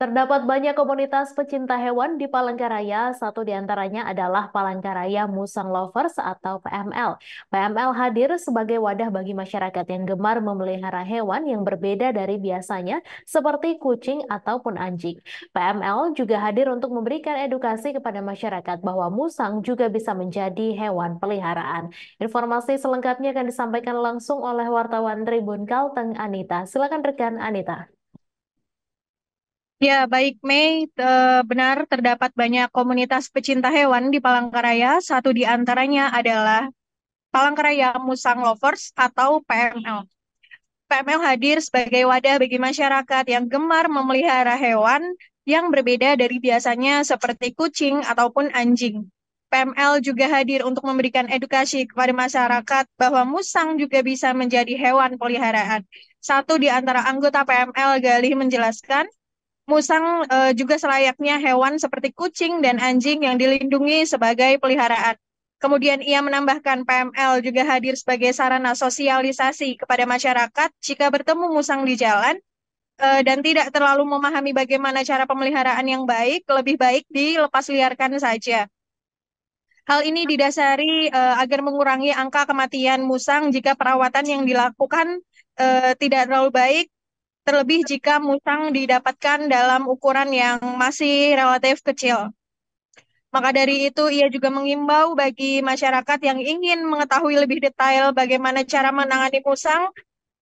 Terdapat banyak komunitas pecinta hewan di Palangkaraya, satu diantaranya adalah Palangkaraya Musang Lovers atau PML. PML hadir sebagai wadah bagi masyarakat yang gemar memelihara hewan yang berbeda dari biasanya, seperti kucing ataupun anjing. PML juga hadir untuk memberikan edukasi kepada masyarakat bahwa musang juga bisa menjadi hewan peliharaan. Informasi selengkapnya akan disampaikan langsung oleh wartawan Tribun Kalteng Anita. Silakan rekan Anita. Ya, baik Mei, Te- eh, benar terdapat banyak komunitas pecinta hewan di Palangkaraya. Satu di antaranya adalah Palangkaraya Musang Lovers atau PML. PML hadir sebagai wadah bagi masyarakat yang gemar memelihara hewan yang berbeda dari biasanya seperti kucing ataupun anjing. PML juga hadir untuk memberikan edukasi kepada masyarakat bahwa musang juga bisa menjadi hewan peliharaan. Satu di antara anggota PML Galih menjelaskan, Musang e, juga selayaknya hewan seperti kucing dan anjing yang dilindungi sebagai peliharaan. Kemudian ia menambahkan PML juga hadir sebagai sarana sosialisasi kepada masyarakat jika bertemu musang di jalan e, dan tidak terlalu memahami bagaimana cara pemeliharaan yang baik, lebih baik dilepas liarkan saja. Hal ini didasari e, agar mengurangi angka kematian musang jika perawatan yang dilakukan e, tidak terlalu baik terlebih jika musang didapatkan dalam ukuran yang masih relatif kecil. Maka dari itu, ia juga mengimbau bagi masyarakat yang ingin mengetahui lebih detail bagaimana cara menangani musang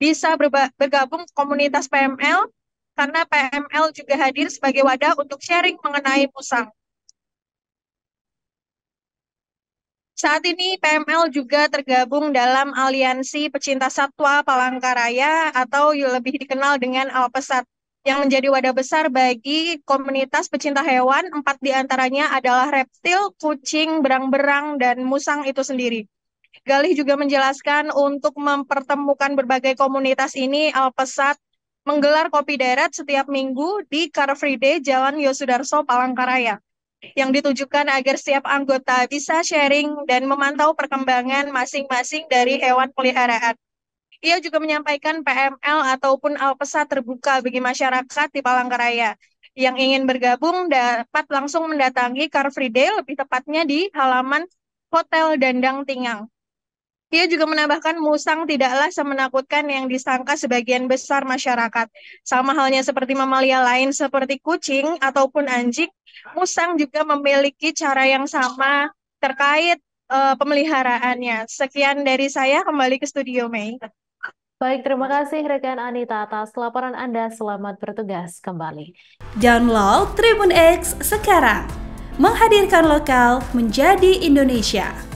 bisa bergabung komunitas PML, karena PML juga hadir sebagai wadah untuk sharing mengenai musang. Saat ini PML juga tergabung dalam Aliansi Pecinta Satwa Palangkaraya atau lebih dikenal dengan Alpesat yang menjadi wadah besar bagi komunitas pecinta hewan. Empat diantaranya adalah reptil, kucing, berang-berang, dan musang itu sendiri. Galih juga menjelaskan untuk mempertemukan berbagai komunitas ini Alpesat menggelar kopi deret setiap minggu di Car Free Day Jalan Yosudarso Palangkaraya yang ditujukan agar setiap anggota bisa sharing dan memantau perkembangan masing-masing dari hewan peliharaan. Ia juga menyampaikan PML ataupun Alpesa terbuka bagi masyarakat di Palangkaraya yang ingin bergabung dapat langsung mendatangi Car Free Day lebih tepatnya di halaman Hotel Dandang Tingang. Ia juga menambahkan musang tidaklah semenakutkan yang disangka sebagian besar masyarakat. Sama halnya seperti mamalia lain seperti kucing ataupun anjing, musang juga memiliki cara yang sama terkait uh, pemeliharaannya. Sekian dari saya, kembali ke studio Mei. Baik, terima kasih rekan Anita atas laporan Anda. Selamat bertugas kembali. Download Tribun X sekarang. Menghadirkan lokal menjadi Indonesia.